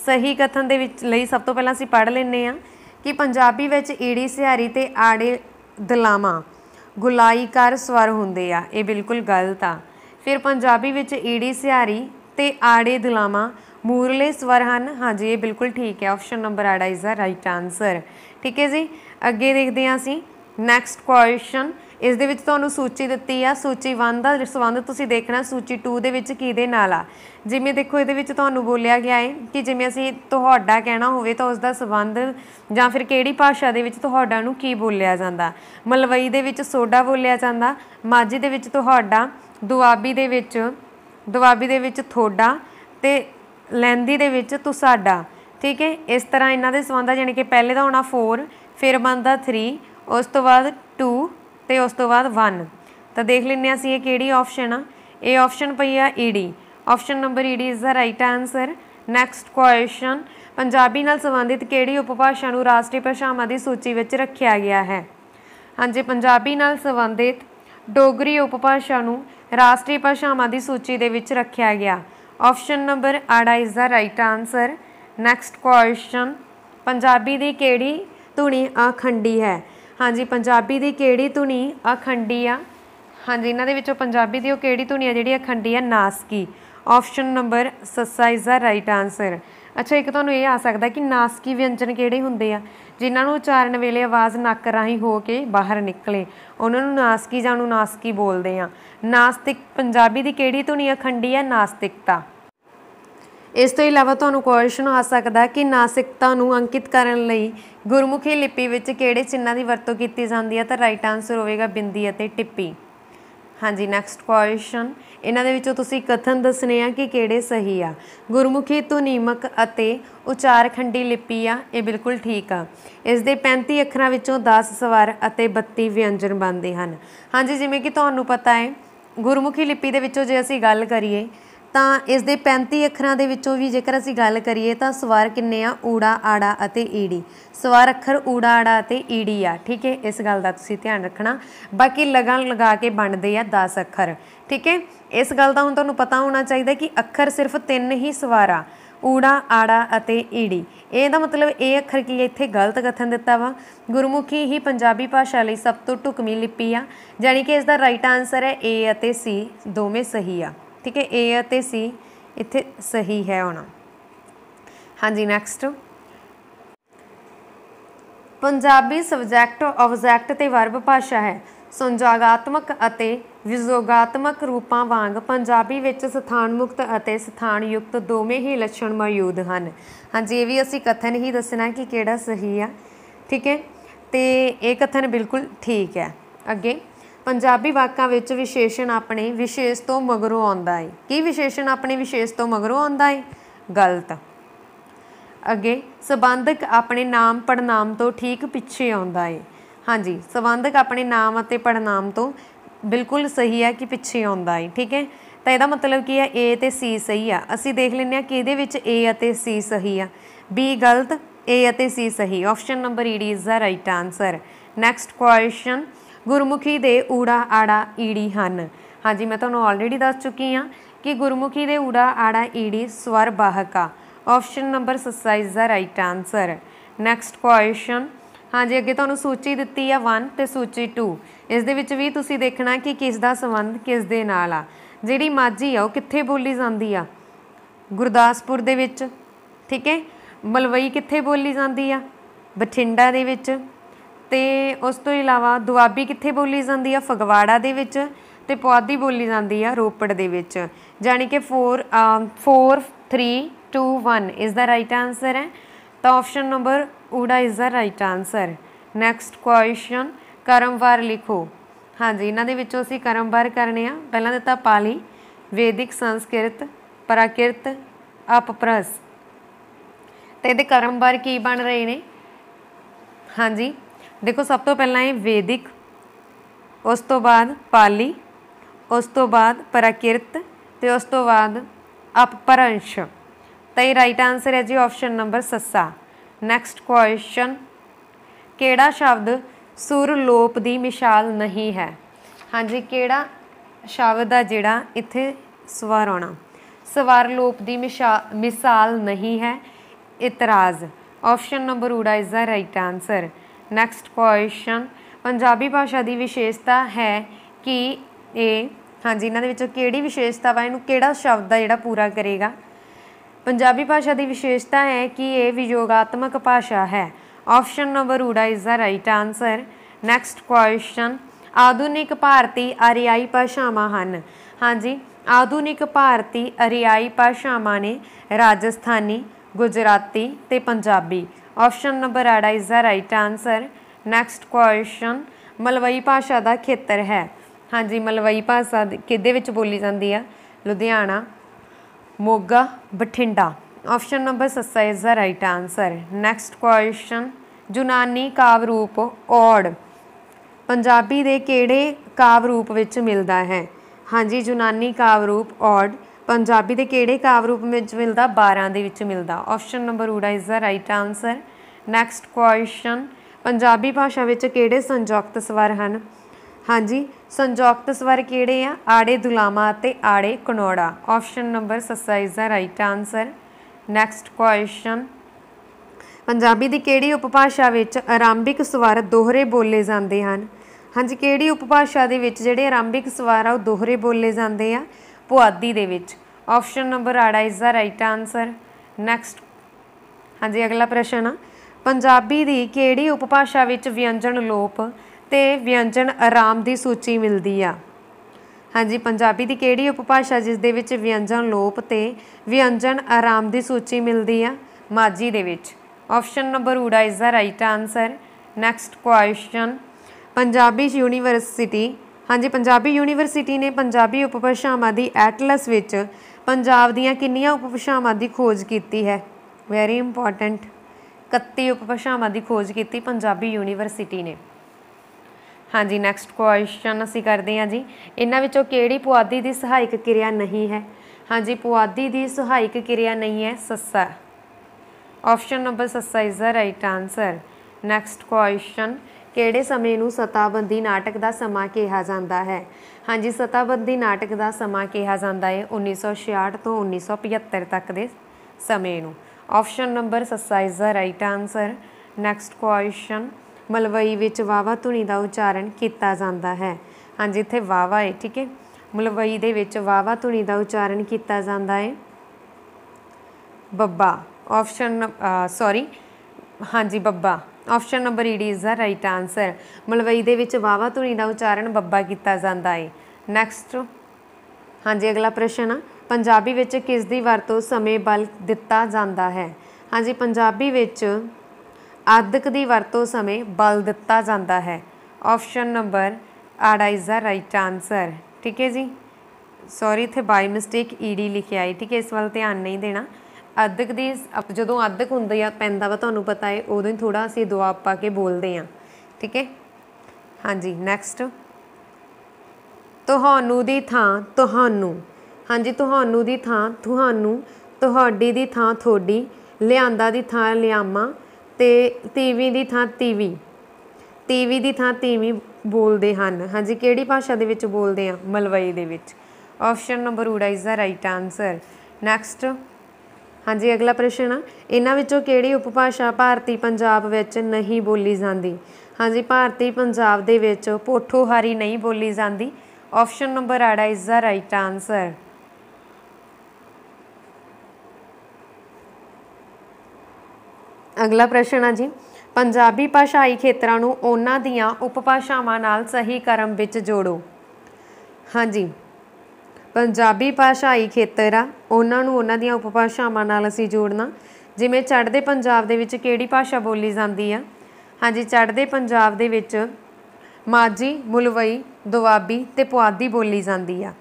ਸਹੀ ਕਥਨ ਦੇ ਵਿੱਚ ਲਈ ਸਭ ਤੋਂ ਪਹਿਲਾਂ ਅਸੀਂ ਪੜ੍ਹ ਲੈਨੇ ਆ ਕਿ ਪੰਜਾਬੀ ਵਿੱਚ ਈੜੀ ਸਿਹਾਰੀ ਤੇ ਆੜੇ ਗੁਲਾਈ ਗੁਲਾਈਕਾਰ ਸਵਰ ਹੁੰਦੇ ਆ ਇਹ ਬਿਲਕੁਲ ਗਲਤ ਆ ਫਿਰ ਪੰਜਾਬੀ ਵਿੱਚ ਈੜੀ ਸਿਹਾਰੀ ਤੇ ਆੜੇ ਦਲਾਵਾ ਮੂਰਲੇ ਸਵਰ ਹਨ ਹਾਂਜੀ ਇਹ ਬਿਲਕੁਲ ਠੀਕ ਹੈ ਆਪਸ਼ਨ ਨੰਬਰ ਆੜਾ ਇਜ਼ ਦਾ ਰਾਈਟ ਆਨਸਰ ਠੀਕ ਹੈ ਜੀ ਅੱਗੇ ਦੇਖਦੇ ਆ ਅਸੀਂ ਨੈਕਸਟ ਕੁਐਸਚਨ ਇਸ ਦੇ ਵਿੱਚ ਤੁਹਾਨੂੰ ਸੂਚੀ ਦਿੱਤੀ ਆ ਸੂਚੀ 1 ਦਾ ਸੰਬੰਧ ਤੁਸੀਂ ਦੇਖਣਾ ਸੂਚੀ 2 ਦੇ ਵਿੱਚ ਕਿਹਦੇ ਨਾਲ ਆ ਜਿਵੇਂ ਦੇਖੋ ਇਹਦੇ ਵਿੱਚ ਤੁਹਾਨੂੰ ਬੋਲਿਆ ਗਿਆ ਹੈ ਕਿ ਜਿਵੇਂ ਅਸੀਂ ਤੁਹਾਡਾ ਕਹਿਣਾ ਹੋਵੇ ਤਾਂ ਉਸ ਦਾ ਸੰਬੰਧ ਜਾਂ ਫਿਰ ਕਿਹੜੀ ਭਾਸ਼ਾ ਦੇ ਵਿੱਚ ਤੁਹਾਡਾ ਨੂੰ ਕੀ ਬੋਲਿਆ ਜਾਂਦਾ ਮਲਵਈ ਦੇ ਵਿੱਚ ਸੋਡਾ ਬੋਲਿਆ ਜਾਂਦਾ ਮਾਝੀ ਦੇ ਵਿੱਚ ਤੁਹਾਡਾ ਦੁਆਬੀ ਦੇ ਵਿੱਚ ਦੁਆਬੀ ਦੇ ਵਿੱਚ ਥੋਡਾ ਤੇ ਲੈਂਦੀ ਦੇ ਵਿੱਚ ਤੁਸਾਡਾ ਠੀਕ ਹੈ ਇਸ ਤਰ੍ਹਾਂ ਇਹਨਾਂ ਦੇ ਸੰਬੰਧ ਜਾਨੀ ਕਿ ਪਹਿਲੇ ਦਾ ਹੋਣਾ 4 ਫਿਰ ਬੰਦਾ 3 ਉਸ ਤੋਂ ਬਾਅਦ 2 ਤੇ ਉਸ ਤੋਂ ਬਾਅਦ 1 ਤਾਂ ਦੇਖ ਲੈਂਦੇ ਆ ਅਸੀਂ ਇਹ ਕਿਹੜੀ ਆਪਸ਼ਨ ਆ ਇਹ ਆਪਸ਼ਨ ਪਈ ਆ ਈਡੀ ਆਪਸ਼ਨ ਨੰਬਰ ਈਡੀ is the right answer next question Punjabi ਨਾਲ ਸੰਬੰਧਿਤ ਕਿਹੜੀ ਉਪਭਾਸ਼ਾ ਨੂੰ ਰਾਸ਼ਟਰੀ ਭਾਸ਼ਾਵਾਂ ਦੀ ਸੂਚੀ ਵਿੱਚ ਰੱਖਿਆ ਗਿਆ ਹੈ ਹਾਂਜੀ ਪੰਜਾਬੀ ਨਾਲ ਸੰਬੰਧਿਤ ਡੋਗਰੀ ਉਪਭਾਸ਼ਾ ਨੂੰ ਰਾਸ਼ਟਰੀ ਭਾਸ਼ਾਵਾਂ ਦੀ ਸੂਚੀ ਦੇ ਵਿੱਚ ਰੱਖਿਆ ਗਿਆ option number 8 is the right answer next question Punjabi ਦੀ ਕਿਹੜੀ ਧੁਨੀ ਅਖੰਡੀ ਹੈ ਹਾਂਜੀ ਪੰਜਾਬੀ ਦੀ ਕਿਹੜੀ ਧੁਨੀ ਅਖੰਡੀ ਆ ਹਾਂਜੀ ਇਹਨਾਂ ਦੇ ਵਿੱਚੋਂ ਪੰਜਾਬੀ ਦੀ ਉਹ ਕਿਹੜੀ ਧੁਨੀ ਆ ਜਿਹੜੀ ਅਖੰਡੀ ਆ ਨਾਸਕੀ ਆਪਸ਼ਨ ਨੰਬਰ ਸੱਸਾ ਇਜ਼ ਦਾ ਰਾਈਟ ਆਨਸਰ ਅੱਛਾ ਇੱਕ ਤੁਹਾਨੂੰ ਇਹ ਆ ਸਕਦਾ ਕਿ ਨਾਸਕੀ ਵਿਅੰਜਨ ਕਿਹੜੇ ਹੁੰਦੇ ਆ ਜਿਨ੍ਹਾਂ ਨੂੰ ਉਚਾਰਨ ਵੇਲੇ ਆਵਾਜ਼ ਨੱਕ ਰਾਹੀਂ ਹੋ ਕੇ ਬਾਹਰ ਨਿਕਲੇ ਉਹਨਾਂ ਨੂੰ ਨਾਸਕੀ ਜਾਂ ਨੂੰ ਨਾਸਕੀ ਬੋਲਦੇ ਆ ਨਾਸਤਿਕ ਪੰਜਾਬੀ ਦੀ ਕਿਹੜੀ ਧੁਨੀ ਅਖੰਡੀ ਆ ਨਾਸਤਿਕਤਾ ਇਸ ਤੋਂ ਇਲਾਵਾ ਤੁਹਾਨੂੰ ਕੁਐਸਚਨ ਆ ਸਕਦਾ ਕਿ ਨਾਸਿਕਤਾ ਨੂੰ ਅੰਕਿਤ ਕਰਨ ਲਈ ਗੁਰਮੁਖੀ ਲਿਪੀ ਵਿੱਚ ਕਿਹੜੇ ਚਿੰਨ੍ਹਾਂ ਦੀ ਵਰਤੋਂ ਕੀਤੀ ਜਾਂਦੀ ਹੈ ਤਾਂ ਰਾਈਟ ਆਨਸਰ ਹੋਵੇਗਾ ਬਿੰਦੀ ਅਤੇ ਟਿੱਪੀ ਹਾਂਜੀ ਨੈਕਸਟ ਕੁਐਸਚਨ ਇਹਨਾਂ ਦੇ ਵਿੱਚੋਂ ਤੁਸੀਂ ਕਥਨ ਦੱਸਨੇ ਆ ਕਿ ਕਿਹੜੇ ਸਹੀ ਆ ਗੁਰਮੁਖੀ ਨੀਮਕ ਅਤੇ ਉਚਾਰਖੰਡੀ ਲਿਪੀ ਆ ਇਹ ਬਿਲਕੁਲ ਠੀਕ ਆ ਇਸ ਦੇ 35 ਅੱਖਰਾਂ ਵਿੱਚੋਂ 10 ਸਵਰ ਅਤੇ 32 ਵਿਅੰਜਨ ਬਣਦੇ ਹਨ ਹਾਂਜੀ ਜਿਵੇਂ ਕਿ ਤੁਹਾਨੂੰ ਪਤਾ ਹੈ ਗੁਰਮੁਖੀ ਲਿਪੀ ਦੇ ਵਿੱਚੋਂ ਜੇ ਅਸੀਂ ਗੱਲ ਕਰੀਏ ਤਾਂ ਇਸ ਦੇ 35 ਅੱਖਰਾਂ ਦੇ ਵਿੱਚੋਂ ਵੀ ਜੇਕਰ ਅਸੀਂ ਗੱਲ ਕਰੀਏ ਤਾਂ ਸਵਾਰ ਕਿੰਨੇ ਆ ਊੜਾ ਆੜਾ ਅਤੇ ਈੜੀ ਸਵਾਰ ਅੱਖਰ ਊੜਾ ਆੜਾ ਅਤੇ ਈੜੀ ਆ ਠੀਕ ਹੈ ਇਸ ਗੱਲ ਦਾ ਤੁਸੀਂ ਧਿਆਨ ਰੱਖਣਾ ਬਾਕੀ ਲਗਾਂ ਲਗਾ ਕੇ ਬਣਦੇ ਆ 10 ਅੱਖਰ ਠੀਕ ਹੈ ਇਸ ਗੱਲ ਦਾ ਹੁਣ ਤੁਹਾਨੂੰ ਪਤਾ ਹੋਣਾ ਚਾਹੀਦਾ ਕਿ ਅੱਖਰ ਸਿਰਫ ਤਿੰਨ ਹੀ ਸਵਾਰਾ ਊੜਾ ਆੜਾ ਅਤੇ ਈੜੀ ਇਹਦਾ ਮਤਲਬ ਇਹ ਅੱਖਰ ਕੀ ਇੱਥੇ ਗਲਤ ਕਥਨ ਦਿੱਤਾ ਵਾ ਗੁਰਮੁਖੀ ਹੀ ਪੰਜਾਬੀ ਭਾਸ਼ਾ ਲਈ ਸਭ ਤੋਂ ਟੁਕਮੀ ਲਿਪੀ ਆ ਜਾਨੀ ਕਿ ਇਸ ਦਾ ਰਾਈਟ ਆਨਸਰ ਹੈ ਏ ਅਤੇ ਸੀ ਦੋਵੇਂ ਸਹੀ ਆ ਠੀਕ ਹੈ A ਅਤੇ C ਇੱਥੇ ਸਹੀ ਹੈ ਹੁਣ ਹਾਂਜੀ ਨੈਕਸਟ ਪੰਜਾਬੀ ਸਬਜੈਕਟ ਆਬਜੈਕਟ ਤੇ ਵਰਬ ਭਾਸ਼ਾ ਹੈ ਸੰਜੋਗਾਤਮਕ ਅਤੇ ਵਿਜੋਗਾਤਮਕ ਰੂਪਾਂ ਵਾਂਗ ਪੰਜਾਬੀ ਵਿੱਚ ਸਥਾਨ ਮੁਕਤ ਅਤੇ ਸਥਾਨ ਯੁਕਤ ਦੋਵੇਂ ਹੀ ਲੱਛਣ ਮੌਜੂਦ ਹਨ ਹਾਂਜੀ ਇਹ ਵੀ ਅਸੀਂ ਕਥਨ ਹੀ ਦੱਸਣਾ ਕਿ ਕਿਹੜਾ ਸਹੀ ਆ ਠੀਕ ਹੈ ਤੇ ਇਹ ਕਥਨ ਬਿਲਕੁਲ ਠੀਕ ਹੈ ਅੱਗੇ ਪੰਜਾਬੀ ਵਾਕਾਂ ਵਿੱਚ ਵਿਸ਼ੇਸ਼ਣ ਆਪਣੇ ਵਿਸ਼ੇਸ਼ ਤੋਂ ਮਗਰੋਂ ਆਉਂਦਾ ਹੈ ਕੀ ਵਿਸ਼ੇਸ਼ਣ ਆਪਣੇ ਵਿਸ਼ੇਸ਼ ਤੋਂ ਮਗਰੋਂ ਆਉਂਦਾ ਹੈ ਗਲਤ ਅੱਗੇ ਸਬੰਧਕ ਆਪਣੇ ਨਾਮ ਪੜਨਾਮ ਤੋਂ ਠੀਕ ਪਿੱਛੇ ਆਉਂਦਾ ਹੈ ਹਾਂਜੀ ਸਬੰਧਕ ਆਪਣੇ ਨਾਮ ਅਤੇ ਪੜਨਾਮ ਤੋਂ ਬਿਲਕੁਲ ਸਹੀ ਹੈ ਕਿ ਪਿੱਛੇ ਆਉਂਦਾ ਹੈ ਠੀਕ ਹੈ ਤਾਂ ਇਹਦਾ ਮਤਲਬ ਕੀ ਹੈ A ਤੇ C ਸਹੀ ਆ ਅਸੀਂ ਦੇਖ ਲੈਂਦੇ ਹਾਂ ਕਿ ਇਹਦੇ ਵਿੱਚ A ਅਤੇ C ਸਹੀ ਆ B ਗਲਤ A ਅਤੇ C ਸਹੀ ਆਪਸ਼ਨ ਨੰਬਰ ਈਡੀ is the right answer next question Gurmukhi ਦੇ ਊੜਾ ਆੜਾ ਈੜੀ ਹਨ ਹਾਂਜੀ ਮੈਂ ਤੁਹਾਨੂੰ ਆਲਰੇਡੀ ਦੱਸ ਚੁੱਕੀ ਹਾਂ ਕਿ ਗੁਰਮੁਖੀ ਦੇ ਊੜਾ ਆੜਾ ਈੜੀ ਸਵਰ ਬਾਹਕਾ option number 27 is the right answer next question ਹਾਂਜੀ ਅੱਗੇ ਤੁਹਾਨੂੰ ਸੂਚੀ ਦਿੱਤੀ ਆ 1 ਤੇ ਸੂਚੀ 2 ਇਸ ਦੇ ਵਿੱਚ ਵੀ ਤੁਸੀਂ ਦੇਖਣਾ ਕਿ ਕਿਸ ਦਾ ਸੰਬੰਧ ਕਿਸ ਦੇ ਨਾਲ ਆ ਜਿਹੜੀ ਮਾਝੀ ਆ ਉਹ ਕਿੱਥੇ ਬੋਲੀ ਜਾਂਦੀ ਆ ਗੁਰਦਾਸਪੁਰ ਦੇ ਵਿੱਚ ਠੀਕ ਹੈ ਮਲਵਈ ਕਿੱਥੇ ਬੋਲੀ ਜਾਂਦੀ ਆ ਬਠਿੰਡਾ ਦੇ ਵਿੱਚ ਤੇ ਉਸ ਤੋਂ ਇਲਾਵਾ ਦੁਆਬੀ ਕਿੱਥੇ ਬੋਲੀ ਜਾਂਦੀ ਆ ਫਗਵਾੜਾ ਦੇ ਵਿੱਚ ਤੇ ਪੁਆਧੀ ਬੋਲੀ ਜਾਂਦੀ ਆ ਰੋਪੜ ਦੇ ਵਿੱਚ ਜਾਨੀ ਕਿ 4 4 3 2 1 ਇਸ ਦਾ ਰਾਈਟ ਆਨਸਰ ਹੈ ਤਾਂ ਆਪਸ਼ਨ ਨੰਬਰ ਊੜਾ is the right answer next question ਕਰਮਵਾਰ ਲਿਖੋ ਹਾਂਜੀ ਇਹਨਾਂ ਦੇ ਵਿੱਚੋਂ ਅਸੀਂ ਕਰਮਵਾਰ ਕਰਨੇ ਆ ਪਹਿਲਾਂ ਦਿੱਤਾ ਪਾਲੀ ਵੈਦਿਕ ਸੰਸਕ੍ਰਿਤ ਪ੍ਰਾਕਿਰਤ ਅਪਪ੍ਰਸ ਤੇ ਇਹਦੇ ਕਰਮਵਾਰ ਕੀ ਬਣ ਰਹੇ ਨੇ ਹਾਂਜੀ ਦੇਖੋ ਸਭ ਤੋਂ ਪਹਿਲਾਂ ਹੈ ਵੈਦਿਕ ਉਸ ਤੋਂ ਬਾਅਦ ਪਾਲੀ ਉਸ ਤੋਂ ਬਾਅਦ ਪ੍ਰਾਕਿਰਤ ਤੇ ਉਸ ਤੋਂ ਬਾਅਦ ਅਪਰੰਸ਼ ਤੇ ਰਾਈਟ ਆਨਸਰ ਹੈ ਜੀ ਆਪਸ਼ਨ ਨੰਬਰ 7 ਨੈਕਸਟ ਕੁਐਸਚਨ ਕਿਹੜਾ ਸ਼ਬਦ ਸੁਰ ਲੋਪ ਦੀ ਮਿਸਾਲ ਨਹੀਂ ਹੈ ਹਾਂਜੀ ਕਿਹੜਾ ਸ਼ਬਦ ਦਾ ਜਿਹੜਾ ਇੱਥੇ ਸਵਰ ਆਉਣਾ ਸਵਰ ਲੋਪ ਦੀ ਮਿਸਾਲ ਨਹੀਂ ਹੈ ਇਤਰਾਜ਼ ਆਪਸ਼ਨ ਨੰਬਰ ਊੜਾ is the right answer next question Punjabi ਭਾਸ਼ਾ ਦੀ ਵਿਸ਼ੇਸ਼ਤਾ ਹੈ ਕਿ ਇਹ ਹਾਂਜੀ ਇਹਨਾਂ ਦੇ ਵਿੱਚੋਂ ਕਿਹੜੀ ਵਿਸ਼ੇਸ਼ਤਾ ਵਾ ਇਹਨੂੰ ਕਿਹੜਾ ਸ਼ਬਦ ਆ ਜਿਹੜਾ ਪੂਰਾ ਕਰੇਗਾ ਪੰਜਾਬੀ ਭਾਸ਼ਾ ਦੀ ਵਿਸ਼ੇਸ਼ਤਾ ਹੈ ਕਿ ਇਹ ਵਿਯੋਗਾਤਮਕ ਭਾਸ਼ਾ ਹੈ ਆਪਸ਼ਨ ਨੰਬਰ ਊੜਾ is the right answer next question ਆਧੁਨਿਕ ਭਾਰਤੀ ਆਰੀਆਈ ਭਾਸ਼ਾਵਾਂ ਹਨ ਹਾਂਜੀ ਆਧੁਨਿਕ ਭਾਰਤੀ ਅਰਿਆਈ ਭਾਸ਼ਾਵਾਂ ਨੇ ਰਾਜਸਥਾਨੀ ਗੁਜਰਾਤੀ ਤੇ ਪੰਜਾਬੀ ਆਪਸ਼ਨ ਨੰਬਰ ਐਡਾ is the right answer next question Malwai ਭਾਸ਼ਾ ਦਾ ਖੇਤਰ ਹੈ ਹਾਂਜੀ ਮਲਵਈ ਭਾਸ਼ਾ ਕਿਹਦੇ ਵਿੱਚ ਬੋਲੀ ਜਾਂਦੀ ਆ Ludhiana Moga Bathinda option number 7 is the right answer next question ਜੁਨਾਨੀ ਕਾਵ ਰੂਪ ਔੜ ਪੰਜਾਬੀ ਦੇ ਕਿਹੜੇ ਕਾਵ ਰੂਪ ਵਿੱਚ ਮਿਲਦਾ ਹੈ ਹਾਂਜੀ ਜੁਨਾਨੀ ਕਾਵ ਰੂਪ ਔੜ ਪੰਜਾਬੀ ਦੇ ਕਿਹੜੇ ਕਾਵ ਰੂਪ ਵਿੱਚ ਮਿਲਦਾ 12 ਦੇ ਵਿੱਚ ਮਿਲਦਾ ਆਪਸ਼ਨ ਨੰਬਰ ਊੜਾ is the right answer next question Punjabi ਭਾਸ਼ਾ ਵਿੱਚ ਕਿਹੜੇ ਸੰਯੁਕਤ ਸਵਰ ਹਨ ਹਾਂਜੀ ਸੰਯੁਕਤ ਸਵਰ ਕਿਹੜੇ ਆ ਆੜੇ ਦੁਲਾਮਾ ਅਤੇ ਆੜੇ ਕਨੋੜਾ option number 7 is the right answer next question Punjabi ਦੀ ਕਿਹੜੀ ਉਪਭਾਸ਼ਾ ਵਿੱਚ ਆਰੰਭਿਕ ਸਵਰ ਦੋਹਰੇ ਬੋਲੇ ਜਾਂਦੇ ਹਨ ਹਾਂਜੀ ਕਿਹੜੀ ਉਪਭਾਸ਼ਾ ਦੇ ਵਿੱਚ ਜਿਹੜੇ ਆਰੰਭਿਕ ਸਵਰ ਆ ਉਹ ਦੋਹਰੇ ਬੋਲੇ ਜਾਂਦੇ ਆ ਪੁਆਦੀ ਦੇ ਵਿੱਚ ਆਪਸ਼ਨ ਨੰਬਰ 8 ਇਸ ਦਾ ਰਾਈਟ ਆਨਸਰ ਨੈਕਸਟ ਹਾਂਜੀ ਅਗਲਾ ਪ੍ਰਸ਼ਨ ਆ ਪੰਜਾਬੀ ਦੀ ਕਿਹੜੀ ਉਪਭਾਸ਼ਾ ਵਿੱਚ ਵਿਅੰਜਨ ਲੋਪ ਤੇ ਵਿਅੰਜਨ ਆਰਾਮ ਦੀ ਸੂਚੀ ਮਿਲਦੀ ਆ ਹਾਂਜੀ ਪੰਜਾਬੀ ਦੀ ਕਿਹੜੀ ਉਪਭਾਸ਼ਾ ਜਿਸ ਦੇ ਵਿੱਚ ਵਿਅੰਜਨ ਲੋਪ ਤੇ ਵਿਅੰਜਨ ਆਰਾਮ ਦੀ ਸੂਚੀ ਮਿਲਦੀ ਆ ਮਾਝੀ ਦੇ ਵਿੱਚ ਆਪਸ਼ਨ ਨੰਬਰ ਊੜਾ is the right answer next question Punjabi university ਹਾਂਜੀ ਪੰਜਾਬੀ ਯੂਨੀਵਰਸਿਟੀ ਨੇ ਪੰਜਾਬੀ ਉਪਭਾਸ਼ਾਵਾਂ ਦੀ ਐਟਲਸ ਵਿੱਚ ਪੰਜਾਬ ਦੀਆਂ ਕਿੰਨੀਆਂ ਉਪਭਾਸ਼ਾਵਾਂ ਦੀ ਖੋਜ ਕੀਤੀ ਹੈ ਵੈਰੀ ਇੰਪੋਰਟੈਂਟ 31 ਉਪਭਾਸ਼ਾਵਾਂ ਦੀ ਖੋਜ ਕੀਤੀ ਪੰਜਾਬੀ ਯੂਨੀਵਰਸਿਟੀ ਨੇ ਹਾਂਜੀ ਨੈਕਸਟ ਕੁਐਸਚਨ ਅਸੀਂ ਕਰਦੇ ਹਾਂ ਜੀ ਇਹਨਾਂ ਵਿੱਚੋਂ ਕਿਹੜੀ ਪੁਆਧੀ ਦੀ ਸਹਾਇਕ ਕਿਰਿਆ ਨਹੀਂ ਹੈ ਹਾਂਜੀ ਪੁਆਧੀ ਦੀ ਸਹਾਇਕ ਕਿਰਿਆ ਨਹੀਂ ਹੈ ਸੱਸਾ ਆਪਸ਼ਨ ਨੰਬਰ ਸੱਸਾ is the right answer next question ਕਿਹੜੇ ਸਮੇਂ ਨੂੰ ਸਤਾਬੰਦੀ ਨਾਟਕ ਦਾ ਸਮਾਂ ਕਿਹਾ ਜਾਂਦਾ ਹੈ ਹਾਂਜੀ ਸਤਾਬੰਦੀ ਨਾਟਕ ਦਾ ਸਮਾਂ ਕਿਹਾ ਜਾਂਦਾ ਹੈ 1966 ਤੋਂ 1975 ਤੱਕ ਦੇ ਸਮੇਂ ਨੂੰ option number 27 is the right answer next question Malwai ਵਿੱਚ ਵਾਵਾ ਧੁਨੀ ਦਾ ਉਚਾਰਨ ਕੀਤਾ ਜਾਂਦਾ ਹੈ ਹਾਂਜੀ ਇੱਥੇ ਵਾਵਾ ਹੈ ਠੀਕ ਹੈ ਮਲਵਈ ਦੇ ਵਿੱਚ ਵਾਵਾ ਧੁਨੀ ਦਾ ਉਚਾਰਨ ਕੀਤਾ ਜਾਂਦਾ ਹੈ ਬੱਬਾ ਆਪਸ਼ਨ ਸੌਰੀ ਹਾਂਜੀ ਬੱਬਾ ਆਪਸ਼ਨ ਨੰਬਰ ਈ ਡੀ is the right answer Malwai ਦੇ ਵਿੱਚ ਵਾਵਾ ਧੁਨੀ ਦਾ ਉਚਾਰਨ ਬੱਬਾ ਕੀਤਾ ਜਾਂਦਾ ਹੈ ਨੈਕਸਟ ਹਾਂਜੀ ਅਗਲਾ ਪ੍ਰਸ਼ਨ ਆ ਪੰਜਾਬੀ ਵਿੱਚ ਕਿਸ ਦੀ ਵਰਤੋਂ ਸਮੇਂ ਬਲ ਦਿੱਤਾ ਜਾਂਦਾ ਹੈ ਹਾਂਜੀ ਪੰਜਾਬੀ ਵਿੱਚ ਆਦਿਕ ਦੀ ਵਰਤੋਂ ਸਮੇਂ ਬਲ ਦਿੱਤਾ ਜਾਂਦਾ ਹੈ ਆਪਸ਼ਨ ਨੰਬਰ ਆੜਾ ਇਜ਼ ਦਾ ਰਾਈਟ ਆਨਸਰ ਠੀਕ ਹੈ ਜੀ ਸੌਰੀ ਇੱਥੇ ਬਾਈ ਮਿਸਟੇਕ ਈਡੀ ਲਿਖਿਆ ਹੈ ਠੀਕ ਹੈ ਇਸ ਵੱਲ ਧਿਆਨ ਨਹੀਂ ਦੇਣਾ ਅਦਕ ਦੀ ਜਦੋਂ ਅਦਕ ਹੁੰਦੀ ਆ ਪੈਂਦਾ ਵਾ ਤੁਹਾਨੂੰ ਪਤਾ ਹੈ ਉਦੋਂ ਹੀ ਥੋੜਾ ਅਸੀਂ ਦੁਆ ਪਾ ਕੇ ਬੋਲਦੇ ਆ ਠੀਕ ਹੈ ਹਾਂਜੀ ਨੈਕਸਟ ਤੁਹਾਨੂੰ ਦੀ ਥਾਂ ਤੁਹਾਨੂੰ ਹਾਂਜੀ ਤੁਹਾਨੂੰ ਦੀ ਥਾਂ ਤੁਹਾਨੂੰ ਤੁਹਾਡੀ ਦੀ ਥਾਂ ਥੋੜੀ ਲਿਆਂਦਾ ਦੀ ਥਾਂ ਲਿਆਮਾ ਤੇ ਤੀਵੀ ਦੀ ਥਾਂ ਤੀਵੀ ਤੀਵੀ ਦੀ ਥਾਂ ਤੀਵੀ ਬੋਲਦੇ ਹਨ ਹਾਂਜੀ ਕਿਹੜੀ ਭਾਸ਼ਾ ਦੇ ਵਿੱਚ ਬੋਲਦੇ ਆ ਮਲਵਈ ਦੇ ਵਿੱਚ ਆਪਸ਼ਨ ਨੰਬਰ ਊੜਾ is the right answer next ਹਾਂਜੀ ਅਗਲਾ ਪ੍ਰਸ਼ਨ ਆ ਇਹਨਾਂ ਵਿੱਚੋਂ ਕਿਹੜੀ ਉਪਭਾਸ਼ਾ ਭਾਰਤੀ ਪੰਜਾਬ ਵਿੱਚ ਨਹੀਂ ਬੋਲੀ ਜਾਂਦੀ ਹਾਂਜੀ ਭਾਰਤੀ ਪੰਜਾਬ ਦੇ ਵਿੱਚ ਪੋਠੋਹਾਰੀ ਨਹੀਂ ਬੋਲੀ ਜਾਂਦੀ option number 8 is the right answer ਅਗਲਾ ਪ੍ਰਸ਼ਨ ਆ ਜੀ ਪੰਜਾਬੀ ਭਾਸ਼ਾਈ ਖੇਤਰਾਂ ਨੂੰ ਉਹਨਾਂ ਦੀਆਂ ਉਪਭਾਸ਼ਾਵਾਂ ਨਾਲ ਸਹੀ ਕਰਮ ਵਿੱਚ ਜੋੜੋ ਹਾਂਜੀ ਪੰਜਾਬੀ ਭਾਸ਼ਾਈ ਖੇਤਰ ਆ ਉਹਨਾਂ ਨੂੰ ਉਹਨਾਂ ਦੀਆਂ ਉਪਭਾਸ਼ਾਵਾਂ ਨਾਲ ਅਸੀਂ ਜੋੜਨਾ ਜਿਵੇਂ ਚੜ੍ਹਦੇ ਪੰਜਾਬ ਦੇ ਵਿੱਚ ਕਿਹੜੀ ਭਾਸ਼ਾ ਬੋਲੀ ਜਾਂਦੀ ਆ ਹਾਂਜੀ ਚੜ੍ਹਦੇ ਪੰਜਾਬ ਦੇ ਵਿੱਚ ਮਾਝੀ ਮੁਲਵਈ ਦੁਆਬੀ ਤੇ ਪੁਆਧੀ ਬੋਲੀ ਜਾਂਦੀ ਆ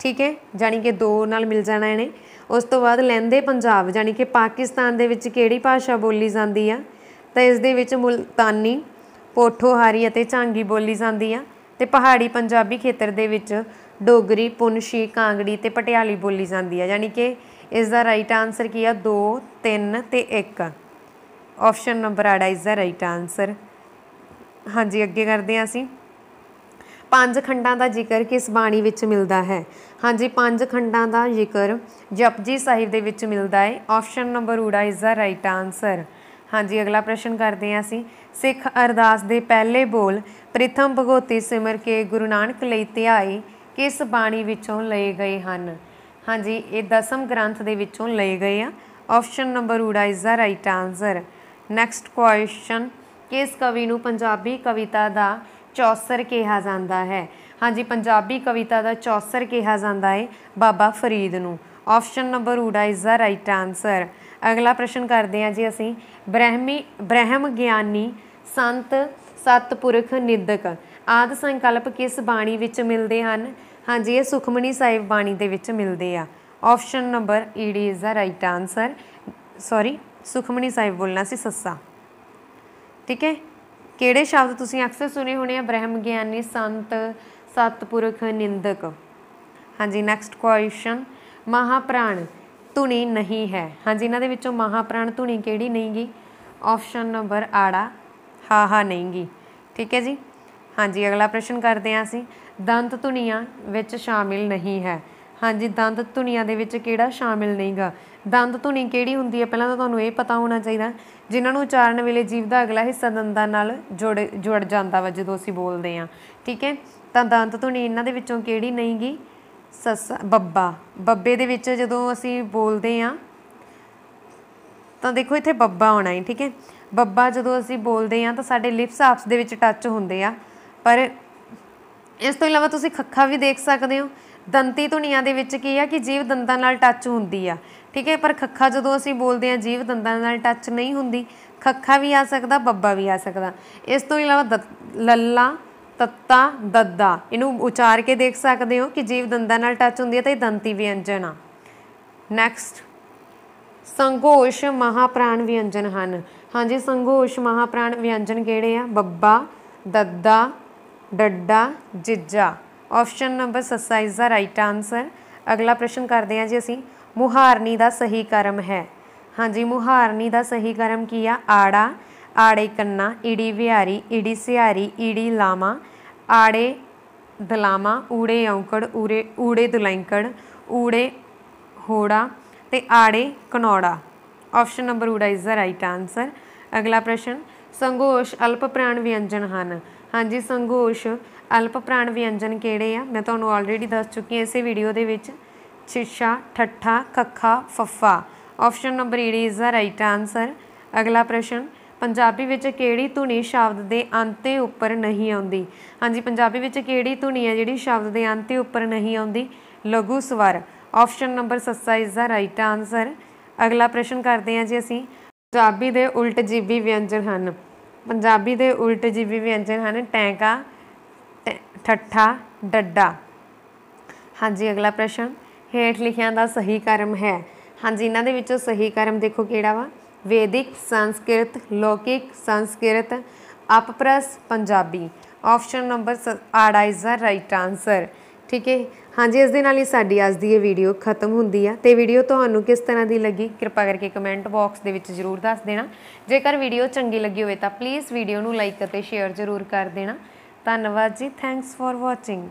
ਠੀਕ ਹੈ ਜਾਨੀ ਕਿ ਦੋ ਨਾਲ ਮਿਲ ਜਾਣਾ ਇਹਨੇ ਉਸ ਤੋਂ ਬਾਅਦ ਲੈਂਦੇ ਪੰਜਾਬ ਜਾਨੀ ਕਿ ਪਾਕਿਸਤਾਨ ਦੇ ਵਿੱਚ ਕਿਹੜੀ ਭਾਸ਼ਾ ਬੋਲੀ ਜਾਂਦੀ ਆ ਤਾਂ ਇਸ ਦੇ ਵਿੱਚ ਮੁਲਤਾਨੀ ਪੋਠੋਹਾਰੀ ਅਤੇ ਝਾਂਗੀ ਬੋਲੀ ਜਾਂਦੀ ਆ ਤੇ ਪਹਾੜੀ ਪੰਜਾਬੀ ਖੇਤਰ ਦੇ ਵਿੱਚ ਡੋਗਰੀ ਪੁਨਸ਼ੀ ਕਾਂਗੜੀ ਤੇ ਪਟਿਆਲੀ ਬੋਲੀ ਜਾਂਦੀ ਹੈ ਯਾਨੀ ਕਿ ਇਸ ਦਾ ਰਾਈਟ ਆਨਸਰ ਕੀ ਆ 2 3 ਤੇ 1 ਆਪਸ਼ਨ ਨੰਬਰ 8 ਇਸ ਦਾ ਰਾਈਟ ਆਨਸਰ ਹਾਂਜੀ ਅੱਗੇ ਕਰਦੇ ਹਾਂ ਅਸੀਂ ਪੰਜ ਖੰਡਾਂ ਦਾ ਜ਼ਿਕਰ ਕਿਸ ਬਾਣੀ ਵਿੱਚ ਮਿਲਦਾ ਹੈ ਹਾਂਜੀ ਪੰਜ ਖੰਡਾਂ ਦਾ ਜ਼ਿਕਰ ਜਪਜੀ ਸਾਹਿਬ ਦੇ ਵਿੱਚ ਮਿਲਦਾ ਹੈ ਆਪਸ਼ਨ ਨੰਬਰ 8 ਇਸ ਦਾ ਰਾਈਟ ਆਨਸਰ ਹਾਂਜੀ ਅਗਲਾ ਪ੍ਰਸ਼ਨ ਕਰਦੇ ਹਾਂ ਅਸੀਂ ਸਿੱਖ ਅਰਦਾਸ ਦੇ ਪਹਿਲੇ ਬੋਲ ਪ੍ਰਥਮ ਭਗੋਤੀ ਸਿਮਰ ਕੇ ਗੁਰੂ ਨਾਨਕ ਲਈ ਧਿਆਈ ਕਿਸ ਬਾਣੀ ਵਿੱਚੋਂ ਲਏ ਗਏ ਹਨ ਹਾਂਜੀ ਇਹ ਦਸਮ ਗ੍ਰੰਥ ਦੇ ਵਿੱਚੋਂ ਲਏ ਗਏ ਆ ਆਪਸ਼ਨ ਨੰਬਰ ਊੜਾ is the right answer next question ਕਿਸ ਕਵੀ ਨੂੰ ਪੰਜਾਬੀ ਕਵਿਤਾ ਦਾ ਚੌਸਰ ਕਿਹਾ ਜਾਂਦਾ ਹੈ ਹਾਂਜੀ ਪੰਜਾਬੀ ਕਵਿਤਾ ਦਾ ਚੌਸਰ ਕਿਹਾ ਜਾਂਦਾ ਹੈ ਬਾਬਾ ਫਰੀਦ ਨੂੰ ਆਪਸ਼ਨ ਨੰਬਰ ਊੜਾ ਇਜ਼ ਦਾ ਰਾਈਟ ਆਨਸਰ ਅਗਲਾ ਪ੍ਰਸ਼ਨ ਕਰਦੇ ਹਾਂ ਜੀ ਅਸੀਂ ਬ੍ਰਹਮੀ ਬ੍ਰਹਮ ਗਿਆਨੀ ਸੰਤ ਸਤਪੁਰਖ ਨਿਦਕ ਆਦ ਸੰਕਲਪ ਕਿਸ ਬਾਣੀ ਵਿੱਚ ਮਿਲਦੇ ਹਨ ਹਾਂਜੀ ਇਹ ਸੁਖਮਨੀ ਸਾਹਿਬ ਬਾਣੀ ਦੇ ਵਿੱਚ ਮਿਲਦੇ ਆ option number D is the right answer sorry Sukhmani Sahib ਬੋਲਣਾ ਸੀ ਸੱਸਾ ਠੀਕ ਹੈ ਕਿਹੜੇ ਸ਼ਬਦ ਤੁਸੀਂ ਅਕਸਰ ਸੁਨੇ ਹੋਣੇ ਆ ਬ੍ਰਹਮ ਗਿਆਨੀ ਸੰਤ ਸਤਪੁਰਖ ਨਿੰਦਕ ਹਾਂਜੀ ਨੈਕਸਟ ਕੁਐਸਚਨ ਮਹਾਪ੍ਰਾਣ ਧੁਨੀ ਨਹੀਂ ਹੈ ਹਾਂਜੀ ਇਹਨਾਂ ਦੇ ਵਿੱਚੋਂ ਮਹਾਪ੍ਰਾਣ ਧੁਨੀ ਕਿਹੜੀ ਨਹੀਂਗੀ ਆਪਸ਼ਨ ਨੰਬਰ ਆੜਾ ਹਾ ਹਾ ਨਹੀਂਗੀ ਠੀਕ ਹੈ ਜੀ ਹਾਂਜੀ ਅਗਲਾ ਪ੍ਰਸ਼ਨ ਕਰਦੇ ਆਂ ਅਸੀਂ ਦੰਤ ਧੁਨੀਆਂ ਵਿੱਚ ਸ਼ਾਮਿਲ ਨਹੀਂ ਹੈ ਹਾਂਜੀ ਦੰਦ ਧੁਨੀਆਂ ਦੇ ਵਿੱਚ ਕਿਹੜਾ ਸ਼ਾਮਿਲ ਨਹੀਂਗਾ ਦੰਦ ਧੁਨੀ ਕਿਹੜੀ ਹੁੰਦੀ ਹੈ ਪਹਿਲਾਂ ਤਾਂ ਤੁਹਾਨੂੰ ਇਹ ਪਤਾ ਹੋਣਾ ਚਾਹੀਦਾ ਜਿਨ੍ਹਾਂ ਨੂੰ ਉਚਾਰਨ ਵੇਲੇ ਜੀਭ ਦਾ ਅਗਲਾ ਹਿੱਸਾ ਦੰਦਾਂ ਨਾਲ ਜੁੜ ਜੁੜ ਜਾਂਦਾ ਵਾ ਜਦੋਂ ਅਸੀਂ ਬੋਲਦੇ ਆ ਠੀਕ ਹੈ ਤਾਂ ਦੰਦ ਧੁਨੀ ਇਹਨਾਂ ਦੇ ਵਿੱਚੋਂ ਕਿਹੜੀ ਨਹੀਂਗੀ ਸਸ ਬੱਬਾ ਬੱਬੇ ਦੇ ਵਿੱਚ ਜਦੋਂ ਅਸੀਂ ਬੋਲਦੇ ਆ ਤਾਂ ਦੇਖੋ ਇੱਥੇ ਬੱਬਾ ਆਉਣਾ ਹੈ ਠੀਕ ਹੈ ਬੱਬਾ ਜਦੋਂ ਅਸੀਂ ਬੋਲਦੇ ਆ ਤਾਂ ਸਾਡੇ ਲਿਪਸ ਆਪਸ ਦੇ ਵਿੱਚ ਟੱਚ ਹੁੰਦੇ ਆ ਪਰ ਇਸ ਤੋਂ ਇਲਾਵਾ ਤੁਸੀਂ ਖੱਖਾ ਵੀ ਦੇਖ ਸਕਦੇ ਹੋ ਦੰਤੀ ਧੁਨੀਆਂ ਦੇ ਵਿੱਚ ਕੀ ਆ ਕਿ ਜੀਵ ਦੰਦਾਂ ਨਾਲ ਟੱਚ ਹੁੰਦੀ ਆ ਠੀਕ ਹੈ ਪਰ ਖੱਖਾ ਜਦੋਂ ਅਸੀਂ ਬੋਲਦੇ ਆ ਜੀਵ ਦੰਦਾਂ ਨਾਲ ਟੱਚ ਨਹੀਂ ਹੁੰਦੀ ਖੱਖਾ ਵੀ ਆ ਸਕਦਾ ਬੱਬਾ ਵੀ ਆ ਸਕਦਾ ਇਸ ਤੋਂ ਇਲਾਵਾ ਲੱਲਾ ਤੱਤਾ ਦੱਦਾ ਇਹਨੂੰ ਉਚਾਰ ਕੇ ਦੇਖ ਸਕਦੇ ਹੋ ਕਿ ਜੀਵ ਦੰਦਾਂ ਨਾਲ ਟੱਚ ਹੁੰਦੀ ਹੈ ਤਾਂ ਇਹ ਦੰਤੀ ਵਿਅੰਜਨ ਆ ਨੈਕਸਟ ਸੰਘੋਸ਼ ਮਹਾਪ੍ਰਾਣ ਵਿਅੰਜਨ ਹਨ ਹਾਂਜੀ ਸੰਘੋਸ਼ ਮਹਾਪ੍ਰਾਣ ਵਿਅੰਜਨ ਕਿਹੜੇ ਆ ਬੱਬਾ ਦੱਦਾ ਡੱਡਾ ਜਿੱਜਾ ਆਪਸ਼ਨ ਨੰਬਰ 7 ਇਸ ਦਾ ਰਾਈਟ ਆਨਸਰ ਅਗਲਾ ਪ੍ਰਸ਼ਨ ਕਰਦੇ ਹਾਂ ਜੀ ਅਸੀਂ ਮੁਹਾਰਨੀ ਦਾ ਸਹੀ ਕਰਮ ਹੈ ਹਾਂਜੀ ਮੁਹਾਰਨੀ ਦਾ ਸਹੀ ਕਰਮ ਕੀ ਆ ਆੜਾ ਆੜੇ ਕੰਨਾ ਈੜੀ ਵਿਹਾਰੀ ਈੜੀ ਸਿਹਾਰੀ ਈੜੀ ਲਾਮਾ ਆੜੇ ਦਲਾਮਾ ਊੜੇ ਔਂਕੜ ਊਰੇ ਊੜੇ ਦੁਲੈਂਕੜ ਊੜੇ ਹੋੜਾ ਤੇ ਆੜੇ ਕਨੌੜਾ ਆਪਸ਼ਨ ਨੰਬਰ ਊੜਾ ਇਸ ਦਾ ਰਾਈਟ ਆਨਸਰ ਅਗਲਾ ਪ੍ਰਸ਼ਨ ਸੰਗੋਸ਼ ਅਲਪ ਪ੍ਰਾਣ ਵਿਅੰਜਨ ਹਨ ਹਾਂਜੀ ਸੰਘੋਸ਼ ਅਲਪ ਪ੍ਰਾਣ ਵਿਅੰਜਨ ਕਿਹੜੇ ਆ ਮੈਂ ਤੁਹਾਨੂੰ ਆਲਰੇਡੀ ਦੱਸ ਚੁੱਕੀ ਹਾਂ ਇਸੇ ਵੀਡੀਓ ਦੇ ਵਿੱਚ ਛਿਸ਼ਾ ਠੱਠਾ ਖੱਖਾ ਫੱਫਾ option number 8 is the right answer ਅਗਲਾ ਪ੍ਰਸ਼ਨ ਪੰਜਾਬੀ ਵਿੱਚ ਕਿਹੜੀ ਧੁਨੀ ਸ਼ਬਦ ਦੇ ਅੰਤੇ ਉੱਪਰ ਨਹੀਂ ਆਉਂਦੀ ਹਾਂਜੀ ਪੰਜਾਬੀ ਵਿੱਚ ਕਿਹੜੀ ਧੁਨੀ ਹੈ ਜਿਹੜੀ ਸ਼ਬਦ ਦੇ ਅੰਤੇ ਉੱਪਰ ਨਹੀਂ ਆਉਂਦੀ ਲਘੂ ਸਵਰ option number 7 is the right answer ਅਗਲਾ ਪ੍ਰਸ਼ਨ ਕਰਦੇ ਹਾਂ ਜੀ ਅਸੀਂ ਪੰਜਾਬੀ ਦੇ ਉਲਟ ਜੀਬੀ ਵਿਅੰਜਨ ਹਨ ਪੰਜਾਬੀ ਦੇ ਉਲਟ ਜੀਵੀ ਵਿਅੰਜਨ ਹਨ ਟੈਂਕਾ ਠੱਠਾ ਡੱਡਾ ਹਾਂਜੀ ਅਗਲਾ ਪ੍ਰਸ਼ਨ ਹੇਠ ਲਿਖਿਆਂ ਦਾ ਸਹੀ ਕਰਮ ਹੈ ਹਾਂਜੀ ਇਹਨਾਂ ਦੇ ਵਿੱਚੋਂ ਸਹੀ ਕਰਮ ਦੇਖੋ ਕਿਹੜਾ ਵਾ ਵੈਦਿਕ ਸੰਸਕ੍ਰਿਤ ਲੋਕਿਕ ਸੰਸਕ੍ਰਿਤ ਅਪਪ੍ਰਸ Punjabi option number 8 is the right answer ਠੀਕ ਹੈ ਹਾਂਜੀ ਇਸ ਦੇ ਨਾਲ ਹੀ ਸਾਡੀ ਅੱਜ ਦੀ ਇਹ ਵੀਡੀਓ ਖਤਮ ਹੁੰਦੀ ਆ ਤੇ ਵੀਡੀਓ ਤੁਹਾਨੂੰ ਕਿਸ ਤਰ੍ਹਾਂ ਦੀ ਲੱਗੀ ਕਿਰਪਾ ਕਰਕੇ ਕਮੈਂਟ ਬਾਕਸ ਦੇ ਵਿੱਚ ਜ਼ਰੂਰ ਦੱਸ ਦੇਣਾ ਜੇਕਰ ਵੀਡੀਓ ਚੰਗੀ ਲੱਗੀ ਹੋਵੇ ਤਾਂ ਪਲੀਜ਼ ਵੀਡੀਓ ਨੂੰ ਲਾਈਕ ਅਤੇ ਸ਼ੇਅਰ ਜ਼ਰੂਰ ਕਰ ਦੇਣਾ ਧੰਨਵਾਦ ਜੀ ਥੈਂਕਸ ਫਾਰ ਵਾਚਿੰਗ